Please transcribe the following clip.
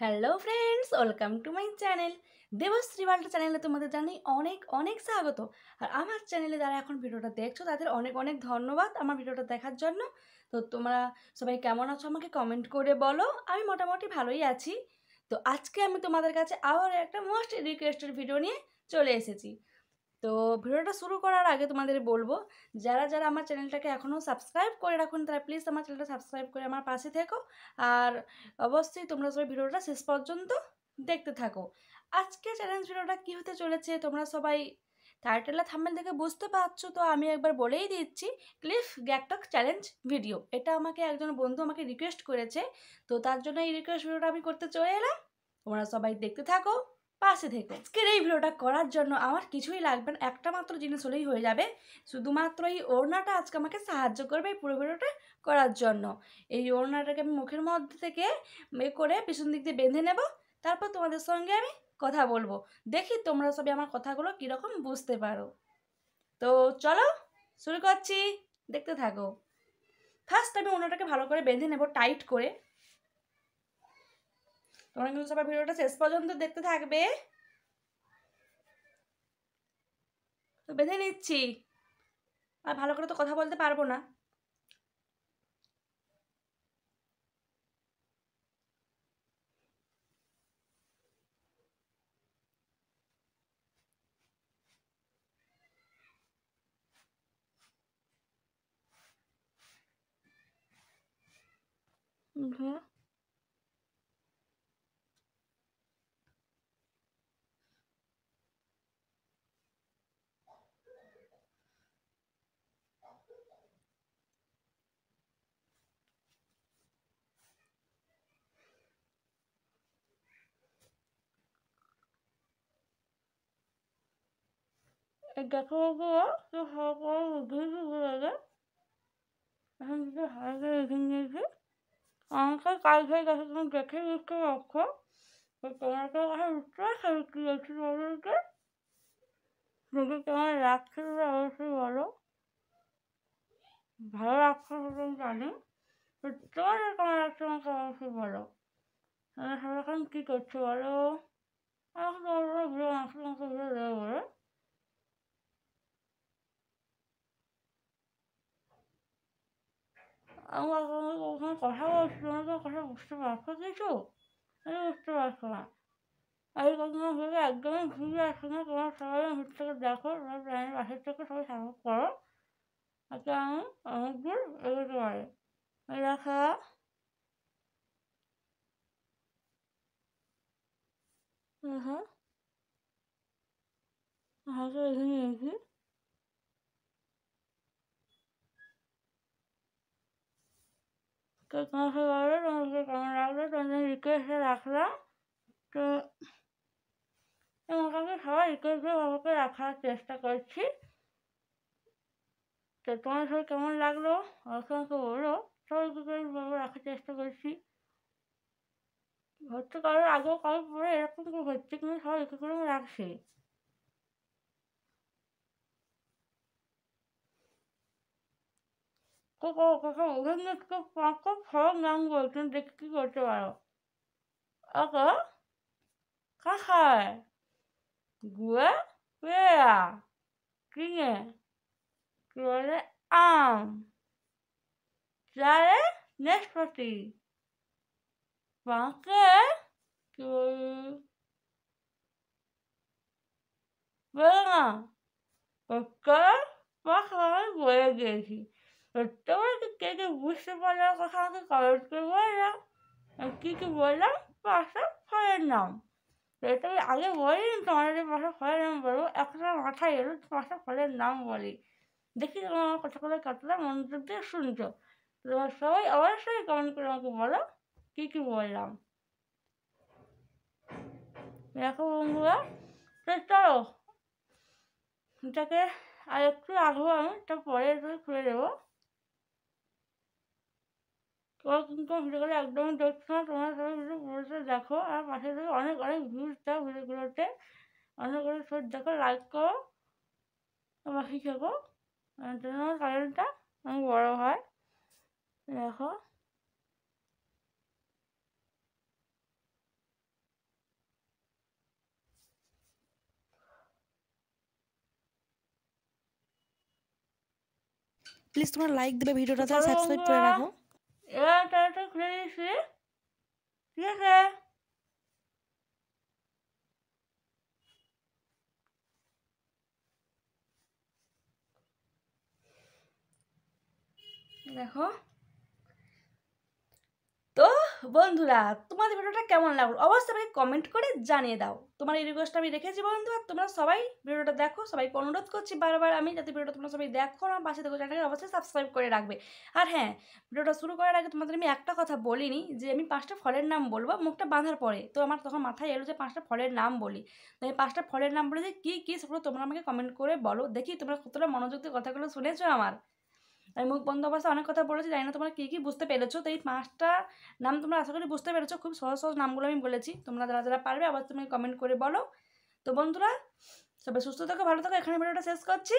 Hello friends welcome to my channel Debashree বাল্টা চ্যানেলে তোমাদের জানি অনেক অনেক স্বাগত আর আমার চ্যানেলে যারা এখন ভিডিওটা দেখছো তাদের অনেক অনেক ধন্যবাদ আমার ভিডিওটা দেখার জন্য তো তোমরা সবাই কেমন আছো আমাকে কমেন্ট করে বলো আমি মোটামুটি ভালোই আছি তো আজকে আমি তোমাদের কাছে আবার একটা মোস্ট রিকোয়েস্টেড ভিডিও নিয়ে চলে এসেছি তো ভিডিওটা শুরু করার আগে তোমাদের বলবো যারা যারা আমার চ্যানেলটাকে এখনও সাবস্ক্রাইব করে রাখুন তারা প্লিজ আমার চ্যানেলটা সাবস্ক্রাইব করে আমার পাশে থেকো আর অবশ্যই তোমরা সবাই ভিডিওটা শেষ পর্যন্ত দেখতে থাকো আজকে চ্যালেঞ্জ ভিডিওটা কী হতে চলেছে তোমরা সবাই টাইটেলা থাম্বেল দেখে বুঝতে পারছো তো আমি একবার বলেই দিচ্ছি ক্লিফ গ্যাকটক চ্যালেঞ্জ ভিডিও এটা আমাকে একজন বন্ধু আমাকে রিকোয়েস্ট করেছে তো তার জন্য এই রিকোয়েস্ট ভিডিওটা আমি করতে চলে এলাম তোমরা সবাই দেখতে থাকো পাশে থেকে আজকের এই ভিডিওটা করার জন্য আমার কিছুই লাগবে না একটা মাত্র জিনিস হলেই হয়ে যাবে শুধুমাত্র এই ওড়নাটা আজকে আমাকে সাহায্য করবে এই পুরো ভিডিওটা করার জন্য এই ওড়নাটাকে আমি মুখের মধ্যে থেকে করে পিছন দিক দিয়ে বেঁধে নেব তারপর তোমাদের সঙ্গে আমি কথা বলবো দেখি তোমরা সবাই আমার কথাগুলো কীরকম বুঝতে পারো তো চলো শুরু করছি দেখতে থাকো ফার্স্ট আমি ওনাটাকে ভালো করে বেঁধে নেব টাইট করে তোমরা কিন্তু সবাই ভিডিওটা শেষ পর্যন্ত দেখতে থাকবে তো বেঁধে নিচ্ছি আর ভালো করে তো কথা বলতে পারবো না Mm-hmm. দেখো তো হাওয়া পাওয়া ঘুরে গেলে এখন কিন্তু হাওয়াটা রেখে কাল হয়ে গেছে তুমি দেখে বুঝতে পারছো তোমাকে কথা বুঝতে পারছো কী হচ্ছে তোমাদেরকে যদি তোমার লাগছে অবশ্যই বলো ভালো লাগছে তুমি জানি তোমাদের কেমন লাগছে আমাকে অবশ্যই বলো এখন কী করছো বলো এখন তোমার ভিডিও আমাকে বলো আমরা কখনো কথা বলছি তো কথা বুঝতে পারছো কিছু আমি বুঝতে পারছো না আমি কখনো ভেবে একদমই ঘুরে আসো না তোমার সবাই ঘুর থেকে দেখো তোমার প্রাণের বাসের থেকে সবাই সাপোর্ট করো তাতে আমি অনেক দূর এগোতে পারি দেখা হ্যাঁ হ্যাঁ এখানে এসে কে তোমাকে বলো তোমাকে কেমন লাগলো তোমাদের রিকোয়েস্টে রাখলাম তো তোমাকে আমি সবাই রিকোয়েস্টে বাবাকে রাখার চেষ্টা করছি তো তোমার সবাই কেমন লাগলো তোমাকে বলো সবাই বাবা রাখার চেষ্টা করছি হচ্ছে কারোর আগেও কারোর পরে এরকম করে হচ্ছে কিন্তু সবাই করে রাখছে কোথাও কোথাও অভিনেত্র পাঁচ সব নাম বলছেন দেখে কী করতে পারো ওকে কাঁঠায় গুয়ে পেয়া কিনে কি বলে আম চারে নেসপতি পাঁকে কি বেলা ওকে পাখা বয়ে গিয়েছি রেসিপি বলার কথা আমাকে কমেন্ট করে বললাম কী কী বললাম পাশা ফলের নাম এটা আমি আগে বলিনি তোমাদের বাসা ফলের নাম বলবো একটা মাথায় এলো পাশা ফলের নাম বলি দেখি তোমার কথাগুলো কতটা মনোযোগ দিয়ে শুনছো তোমার সবাই অবশ্যই কমেন্ট করে আমাকে বলো কী কী বললাম দেখো বন্ধুরা তো চলো এটাকে আর একটু আগবো আমি তার পরে খুলে দেবো ওরা কিন্তু ভিডিওগুলো একদমই দেখছো না সবাই দেখো আর পাশে থেকে অনেক অনেক ভিউজ দাও ভিডিওগুলোতে অনেক অনেক সব দেখো লাইক করো বাকি থাকো জন্য চ্যানেলটা অনেক বড়ো হয় দেখো প্লিজ তোমরা লাইক দেবে ভিডিওটাতে সাবস্ক্রাইব করে রাখো Ja to to klejszy. Bierze. Lecho. বন্ধুরা তোমাদের ভিডিওটা কেমন লাগলো অবশ্যই আমাকে কমেন্ট করে জানিয়ে দাও তোমার এই রিকোয়েস্ট আমি রেখেছি বন্ধু আর তোমরা সবাই ভিডিওটা দেখো সবাইকে অনুরোধ করছি বারবার আমি যাতে ভিডিওটা তোমরা সবাই দেখো আমার পাশে দেখো চ্যানেলকে অবশ্যই সাবস্ক্রাইব করে রাখবে আর হ্যাঁ ভিডিওটা শুরু করার আগে তোমাদের আমি একটা কথা বলিনি যে আমি পাঁচটা ফলের নাম বলবো মুখটা বাঁধার পরে তো আমার তখন মাথায় এলো যে পাঁচটা ফলের নাম বলি তো এই পাঁচটা ফলের নাম বলে যে কী কী সেগুলো তোমরা আমাকে কমেন্ট করে বলো দেখি তোমরা কতটা মনোযোগ দিয়ে কথাগুলো শুনেছো আমার আমি মুখ বন্ধ অবস্থায় অনেক কথা বলেছি জানি না তোমরা কী কী বুঝতে পেরেছো তো এই পাঁচটা নাম তোমরা আশা করি বুঝতে পেরেছো খুব সহজ সহজ নামগুলো আমি বলেছি তোমরা যারা যারা পারবে আবার তুমি কমেন্ট করে বলো তো বন্ধুরা সবাই সুস্থ থাকো ভালো থাকো এখানে ভিডিওটা শেষ করছি